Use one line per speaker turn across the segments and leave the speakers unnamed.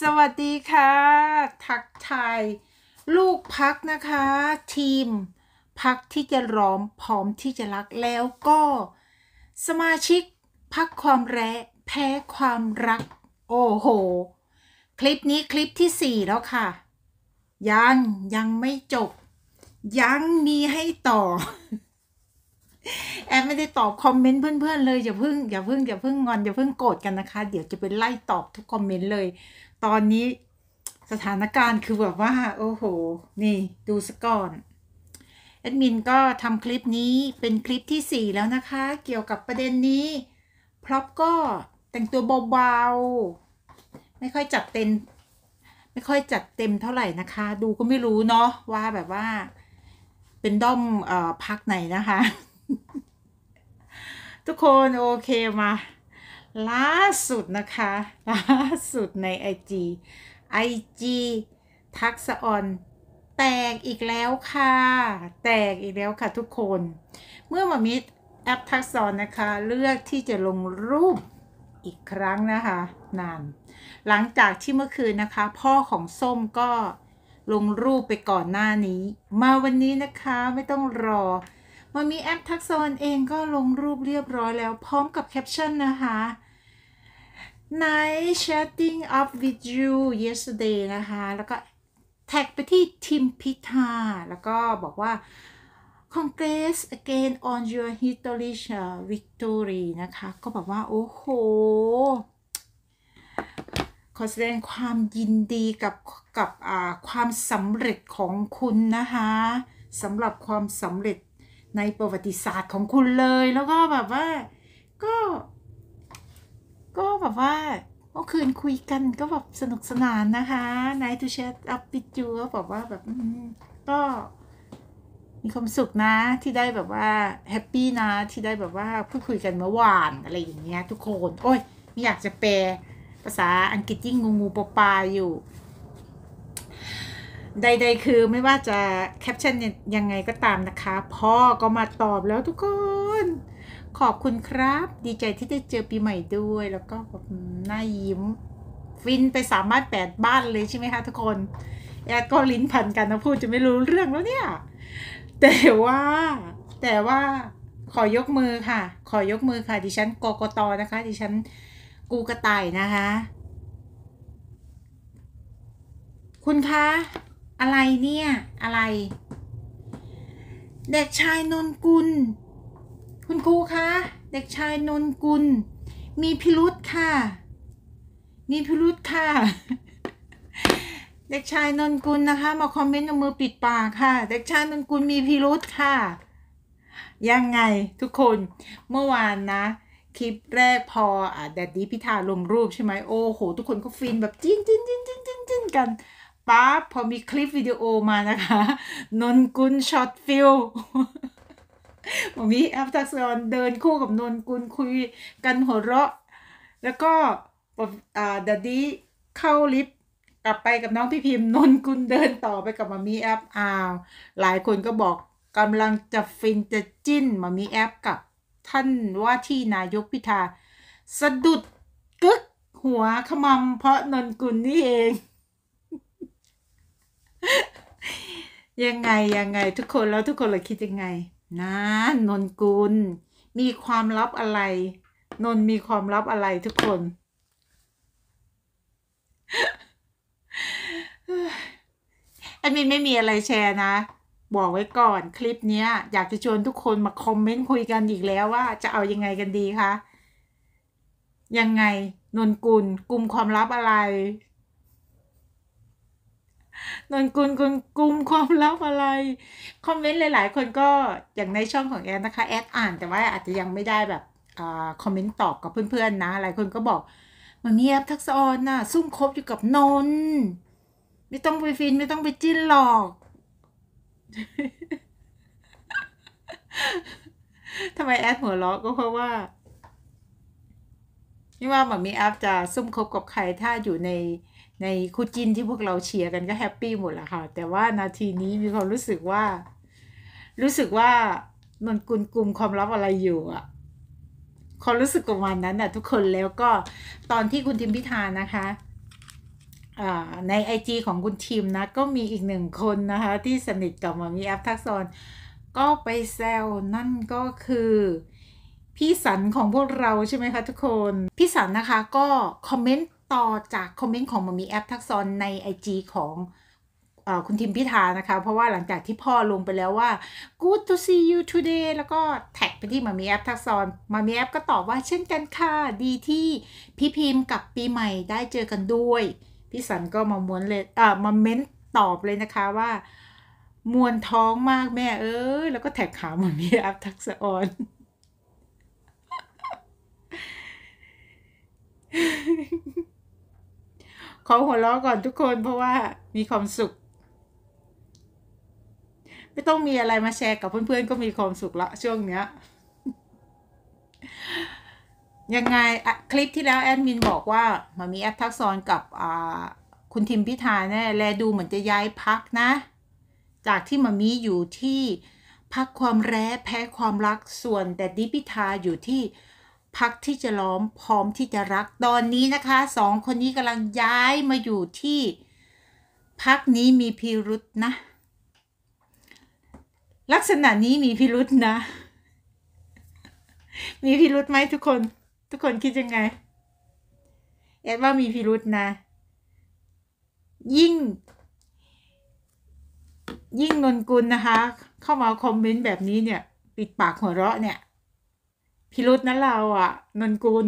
สวัสดีค่ะทักทายลูกพักนะคะ ทีม พักที่จะร้อมพร้อมที่จะรักแล้วก็ สมาชิกพักความแร้แพ้ความรัก โอ้โหคลิปนี้คลิปที่สี่แล้วค่ะ ยังยังไม่จบ ยัง มีให้ต่อ แอมไม่ได้ตอบคอมเมนต์เพื่อน ๆ เลย อย่าพึ่งอย่าพึ่ง อย่าพึ่งงอนอย่าพึ่งโกรธกันนะคะ เดี๋ยวจะเป็นไล่ตอบทุกคอมเมนต์เลยตอนนี้สถานการณ์คือแบบว่า โอ้โห นี่ ดูสก่อนแอดมินก็ทำคลิปนี้เป็นคลิปที่ 4 แล้วนะคะ เกี่ยวกับประเด็นนี้ พร็อพก็แต่งตัวเบาๆไม่ค่อยจัดเต็มไม่ค่อยจัดเต็มเท่าไหร่นะคะ ดูก็ไม่รู้เนาะว่าแบบว่า เป็นด้อมอ่อพักไหนนะคะ ทุกคนโอเคมาล่าสุดนะคะล่าสุดใน IG IG ทักษออนแตกอีกแล้วค่ะ แตกอีกแล้วค่ะทุกคน เมื่อมามิดแอปทักษอนนะคะ เลือกที่จะลงรูปอีกครั้งนะคะนานหลังจากที่เมื่อคืนนะคะพ่อของส้มก็ลงรูปไปก่อนหน้านี้ มาวันนี้นะคะไม่ต้องรอมันมีแอปทักษนเองก็ลงรูปเรียบร้อยแล้วพร้อมกับแคปชั่นนะคะ Nice chatting up with you yesterday นะคะ แล้วก็แท็กไปที่ทิมพิธาแล้วก็บอกว่า Congress again on your historic victory นะคะ ก็บอกว่าโอ้โหขอแสดงความยินดีกับ กับความสำเร็จของคุณนะคะสำหรับความสำเร็จในประวัติศาสตร์ของคุณเลยแล้วก็แบบว่า ก็ ก็แบบว่าเมื่อคืนคุยกันก็แบบสนุกสนานนะคะนายทูเชตอัพปิจูก็บอกว่าแบบก็มีความสุขนะที่ได้แบบว่า แฮปปี้นะที่ได้แบบว่าพูดคุยกันเมื่อวาน อะไรอย่างเงี้ย ทุกคนโอ้ยไม่อยากจะแปล ภาษาอังกฤษยิ่งงูงูปลาปลาอยู่ใดๆคือไม่ว่าจะแคปชั่นยังไงก็ตามนะคะ พ่อก็มาตอบแล้วทุกคน ขอบคุณครับ ดีใจที่ได้เจอปีใหม่ด้วย แล้วก็แบบหน้ายิ้มฟินไปสามารถแปดบ้านเลยใช่ไหมคะทุกคนแอดก็ลิ้นพันกันนะพูดจะไม่รู้เรื่องแล้วเนี่ยแต่ว่า แต่ว่าขอยกมือค่ะ ขอยกมือค่ะ ดิฉันกกตนะคะ ดิฉันกูกระต่ายนะคะ คุณคะอะไรเนี่ย อะไรเด็กชายนนกุลคุณครูคะเด็กชายนนกุลมีพิรุษค่ะ มีพิรุษค่ะเด็กชายนนกุลนะคะมาคอมเมนต์เอามือปิดปากค่ะ เด็กชายนนกุลมีพิรุษค่ะยังไงทุกคนเมื่อวานนะ คลิปแรกพออะแดดดี้พิธาลงรูปใช่ไหมโอ้โหทุกคนก็ฟินแบบจิ้นจิ้นจิ้นจิ้นจิ้นจิ้นกันปั๊บพอมีคลิปวิดีโอมานะคะ นนกุลช็อตฟิลผมมีแอฟทักอนเดินคู่กับนนกุลคุยกันหัวเราะ แล้วก็ดัดดี้เข้าลิฟต์กลับไปกับน้องพี่พิมพ์นนกุลเดินต่อไปกับมามีแอฟอ้าวหลายคนก็บอกกำลังจะฟินจะจิ้นมามีแอฟกับท่านว่าที่นายกพิธาสะดุดกึกหัวขมำเพราะ นนกุลนี่เองยังไงยังไง ทุกคนแล้วทุกคนเราคิดยังไง นะ นนกุลมีความลับอะไร นนมีความลับอะไรทุกคนอันมี้ไม่มีอะไรแชร์นะบอกไว้ก่อนคลิปนี้อยากจะชวนทุกคนมาคอมเมนต์คุยกันอีกแล้วว่า จะเอายังไงกันดีคะยังไง นนกุลกลุ่มความลับอะไรนนกุลกุลกุมความลับอะไร คอมเมนต์หลาย ๆ คนก็อย่างในช่องของแอดนะคะแอดอ่านแต่ว่าอาจจะยังไม่ได้แบบอคอมเมนต์ตอบกับเพื่อนๆนะ หลายคนก็บอกมันมีแอปทักษออนน่ะซุ่มคบอยู่กับนนไม่ต้องไปฟินไม่ต้องไปจิ้นหลอกทำไมแอดหัวเราะก็เพราะว่านี่ว่ามอนมีแอปจะซุ่มคบกับใครถ้าอยู่ในในคู่จิ้นที่พวกเรา เชียร์กัน ก็แฮปปี้หมดและค่ะ แต่ว่านาทีนี้มีความรู้สึกว่า รู้สึกว่า มัน กุนกลุ่มความลับอะไรอยู่อะความรู้สึกประมาณนั้น น่ะ ทุกคนแล้วก็ตอนที่ คุณทิมพิธานะคะในไอจีของ คุณทิมนะ ก็มีอีกหนึ่งคน นะคะ ที่สนิทกับมามีแอปทักซอนก็ไปแซวนั่นก็คือพี่สันของพวกเราใช่ไหมคะทุกคนพี่สันนะคะก็คอมเมนต์ต่อจาก คอมเมนต์ ของมามีแอปทักซอนใน IG ของคุณทิมพิธานะคะ เพราะว่าหลังจากที่พ่อลงไปแล้วว่า good to see you today แล้วก็แท็กไปที่มามีแอปทักซอนมามีแอปก็ตอบว่า เช่นกันค่ะดีที่ พี่พิมพ์กับปีใหม่ได้เจอกันด้วย พี่สันก็มาม้วนเลยเอ่อมาเม้น ตอบเลยนะคะว่า มวนท้องมากแม่เอ้ยแล้วก็แท็กขามามีแอปทักซอนขอหัวเราะก่อนทุกคนเพราะว่ามีความสุข ไม่ต้องมีอะไรมาแชร์กับเพื่อนๆ ก็มีความสุขละช่วงเนี้ยยังไงคลิปที่แล้วแอดมินบอกว่ามามีแอปทักซอนกับคุณทิมพิธาแน่แลดูเหมือนจะย้ายพักนะ จากที่มามีอยู่ที่พักความแร้แพ้ความรักส่วน แต่ดิพิธาอยู่ที่พักที่จะล้อม พร้อมที่จะรัก ตอนนี้นะคะ สองคนนี้กำลังย้ายมาอยู่ที่ พักนี้มีพิรุษนะ ลักษณะนี้มีพิรุษนะ มีพิรุษไหมทุกคนทุกคนคิดยังไงแอดว่ามีพิรุษนะ ยิ่ง ยิ่งนนกุลนะคะ เข้ามาคอมเมนต์แบบนี้เนี่ยปิดปากหัวเราะเนี่ยพิรุษนะเราอะ่ะ นนกุล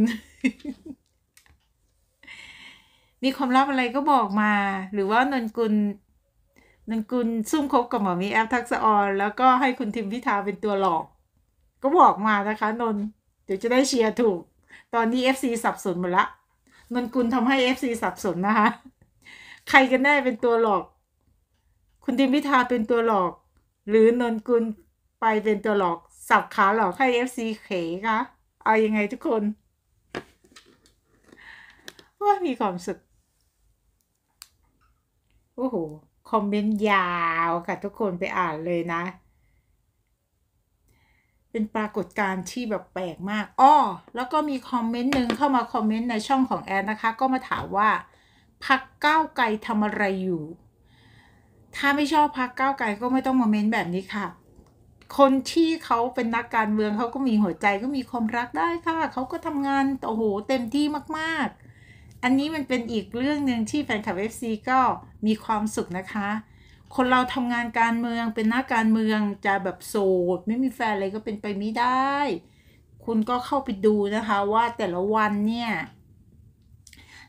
มีความลับอะไรก็บอกมา หรือว่านนกุลนนกุลซุ่มคบกับหมอมีแอปทักษออนแล้วก็ให้คุณทิมพิธาเป็นตัวหลอก ก็บอกมานะคะ นน เดี๋ยวจะได้เชียร์ถูก ตอนนี้เอฟซีสับสนหมดละนนกุลทำให้เอฟซีสับสนนะคะใครกันแน่เป็นตัวหลอก คุณทิมพิธาเป็นตัวหลอก หรือนนกุลไปเป็นตัวหลอกสับขาหลอกให้ซีเขคะ เอาอยัางไงทุกคน ว่ามีความสุขโอ้โห คอมเมนต์ยาวค่ะทุกคนไปอ่านเลยนะ เป็นปรากฏการณ์ที่แบบแปลกมาก อ้อ แล้วก็มีคอมเมนต์หนึ่งเข้ามาคอมเมนต์ในช่องของแอนนะคะ ก็มาถามว่า พักก้าวไกลทำอะไรอยู่ ถ้าไม่ชอบพักก้าวไกลก็ไม่ต้องมาเมนต์แบบนี้ค่ะคนที่เขาเป็นนักการเมืองเขาก็มีหัวใจก็มีความรักได้ค่ะเขาก็ทำงานโอ้โหเต็มที่มาก ๆ อันนี้มันเป็นอีกเรื่องหนึ่งที่แฟนคลับเอฟซีก็มีความสุขนะคะ คนเราทำงานการเมือง เป็นนักการเมืองจะแบบโสดไม่มีแฟนอะไรก็เป็นไปไม่ได้ คุณก็เข้าไปดูนะคะว่าแต่ละวันเนี่ย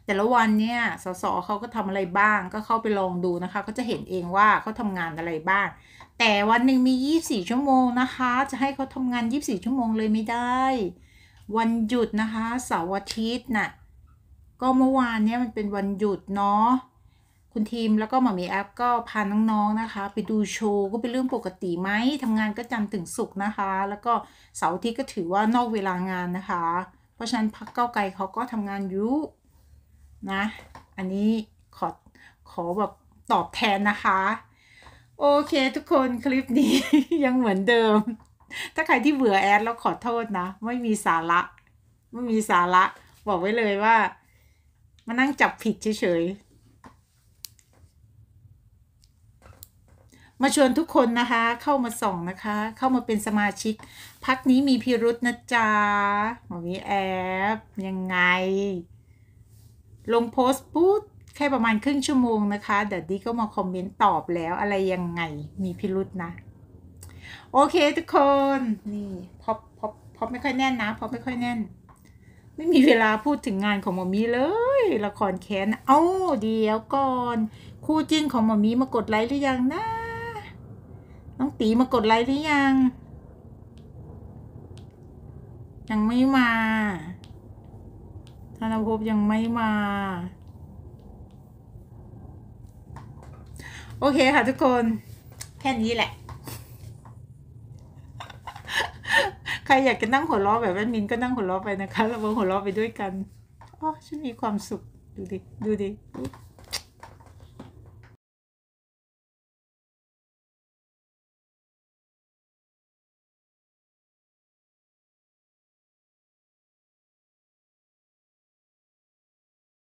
แต่ละวันเนี่ยสสเขาก็ทำอะไรบ้าง ก็เข้าไปลองดูนะคะ ก็จะเห็นเองว่าเขาทำางานอะไรบ้าง แต่วันหนึ่งมี 24 ชั่วโมงนะคะ จะให้เขาทำงาน 24 ชั่วโมงเลยไม่ได้ วันหยุดนะคะ เสาร์อาทิตย์น่ะ ก็เมื่อวานเนี่ยมันเป็นวันหยุดเนาะ คุณทีมแล้วก็หมอมีแอปก็พาน้องๆนะคะ ไปดูโชว์ก็เป็นเรื่องปกติไหมทำงานก็จำถึงสุกนะคะ แล้วก็เสาร์อาทิตย์ก็ถือว่านอกเวลางานนะคะ เพราะฉะนั้นพักเก้าไกลเขาก็ทำงานอยู่นะ อันนี้ขอ ขอแบบตอบแทนนะคะ โอเคทุกคนคลิปนี้ยังเหมือนเดิม ถ้าใครที่เบื่อแอดแล้วขอโทษนะ ไม่มีสาระ ไม่มีสาระ บอกไว้เลยว่า มานั่งจับผิดเฉย มาชวนทุกคนนะคะเข้ามาส่องนะคะ เข้ามาเป็นสมาชิก พักนี้มีพิรุษนะจ๊ะหมอวีแอบ ยังไงลงโพสต์ปุ๊บแค่ประมาณ ครึ่งชั่วโมงนะคะเดี๋ยวดีก็มาคอมเมนต์ตอบแล้วอะไรยังไงมีพิรุษนะ โอเคทุกคนนี่พอพอพอไม่ค่อยแน่นนะพอไม่ค่อยแน่น ไม่มีเวลาพูดถึงงานของหมอมีเลยละครแค้นเอาเดี๋ยว ก่อน คู่จิ้นของหมอมีมากดไลค์หรือยังนะ น้องตีมากดไลค์หรือยัง ยังไม่มาธนภพยังไม่มา โอเคค่ะทุกคน แค่นี้แหละ ใครอยากจะนั่งหัวเราะแบบแอดมินก็นั่งหัวเราะไปนะคะเราหัวเราะไปด้วยกันอ๋อฉันมีความสุขดูดิดูดิ